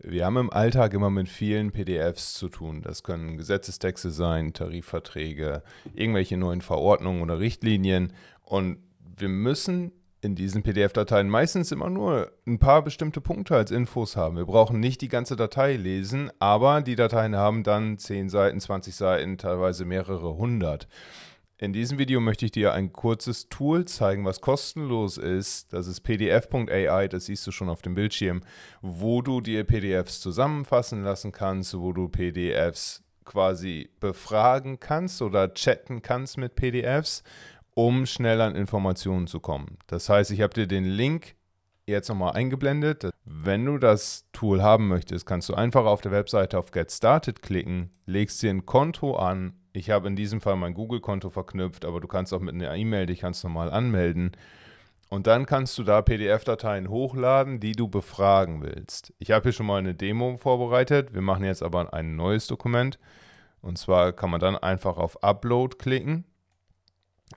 Wir haben im Alltag immer mit vielen PDFs zu tun. Das können Gesetzestexte sein, Tarifverträge, irgendwelche neuen Verordnungen oder Richtlinien. Und wir müssen in diesen PDF-Dateien meistens immer nur ein paar bestimmte Punkte als Infos haben. Wir brauchen nicht die ganze Datei lesen, aber die Dateien haben dann 10 Seiten, 20 Seiten, teilweise mehrere hundert. In diesem Video möchte ich dir ein kurzes Tool zeigen, was kostenlos ist. Das ist pdf.ai, das siehst du schon auf dem Bildschirm, wo du dir PDFs zusammenfassen lassen kannst, wo du PDFs quasi befragen kannst oder chatten kannst mit PDFs, um schnell an Informationen zu kommen. Das heißt, ich habe dir den Link jetzt nochmal eingeblendet. Wenn du das Tool haben möchtest, kannst du einfach auf der Webseite auf Get Started klicken, legst dir ein Konto an. Ich habe in diesem Fall mein Google-Konto verknüpft, aber du kannst auch mit einer E-Mail dich ganz normal anmelden. Und dann kannst du da PDF-Dateien hochladen, die du befragen willst. Ich habe hier schon mal eine Demo vorbereitet. Wir machen jetzt aber ein neues Dokument. Und zwar kann man dann einfach auf Upload klicken.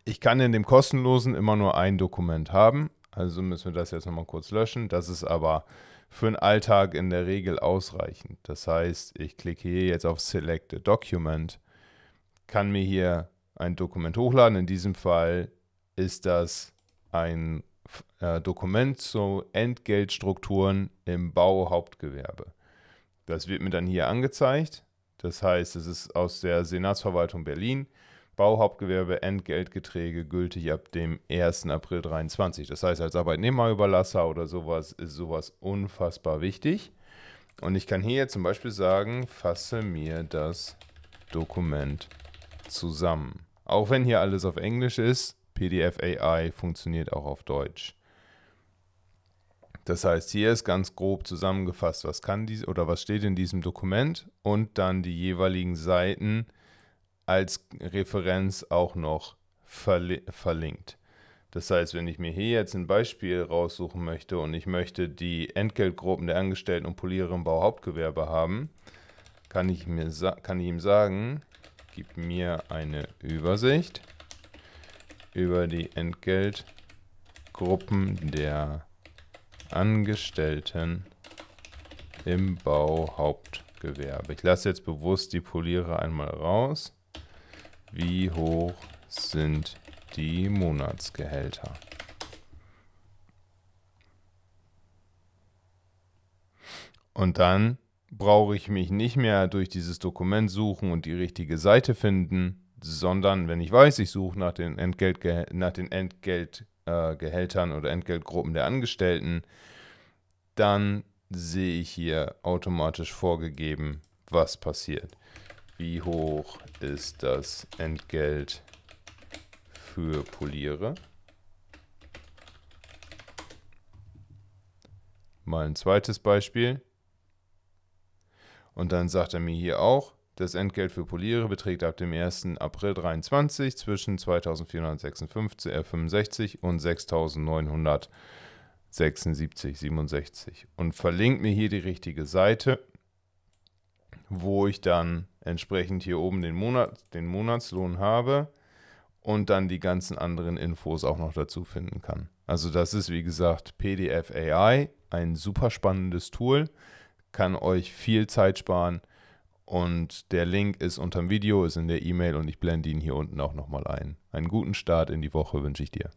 Ich kann in dem kostenlosen immer nur ein Dokument haben. Also müssen wir das jetzt nochmal kurz löschen. Das ist aber für den Alltag in der Regel ausreichend. Das heißt, ich klicke hier jetzt auf Select a Document, kann mir hier ein Dokument hochladen. In diesem Fall ist das ein äh, Dokument zu Entgeltstrukturen im Bauhauptgewerbe. Das wird mir dann hier angezeigt. Das heißt, es ist aus der Senatsverwaltung Berlin Bauhauptgewerbe Entgeltgeträge gültig ab dem 1. April 23. Das heißt, als Arbeitnehmerüberlasser oder sowas ist sowas unfassbar wichtig. Und ich kann hier jetzt zum Beispiel sagen, fasse mir das Dokument zusammen. Auch wenn hier alles auf Englisch ist, PDF AI funktioniert auch auf Deutsch. Das heißt, hier ist ganz grob zusammengefasst, was kann dies oder was steht in diesem Dokument und dann die jeweiligen Seiten, als Referenz auch noch verli verlinkt. Das heißt, wenn ich mir hier jetzt ein Beispiel raussuchen möchte und ich möchte die Entgeltgruppen der Angestellten und Polierer im Bauhauptgewerbe haben, kann ich, mir kann ich ihm sagen, gib mir eine Übersicht über die Entgeltgruppen der Angestellten im Bauhauptgewerbe. Ich lasse jetzt bewusst die Poliere einmal raus. Wie hoch sind die Monatsgehälter? Und dann brauche ich mich nicht mehr durch dieses Dokument suchen und die richtige Seite finden, sondern wenn ich weiß, ich suche nach den, Entgeltge nach den Entgeltgehältern äh, oder Entgeltgruppen der Angestellten, dann sehe ich hier automatisch vorgegeben, was passiert. Wie hoch ist das Entgelt für Poliere? Mal ein zweites Beispiel. Und dann sagt er mir hier auch, das Entgelt für Poliere beträgt ab dem 1. April 23 zwischen 2456 äh, und 6976, 67. Und verlinkt mir hier die richtige Seite, wo ich dann entsprechend hier oben den, Monat, den Monatslohn habe und dann die ganzen anderen Infos auch noch dazu finden kann. Also das ist wie gesagt PDF AI, ein super spannendes Tool, kann euch viel Zeit sparen und der Link ist unterm Video, ist in der E-Mail und ich blende ihn hier unten auch nochmal ein. Einen guten Start in die Woche wünsche ich dir.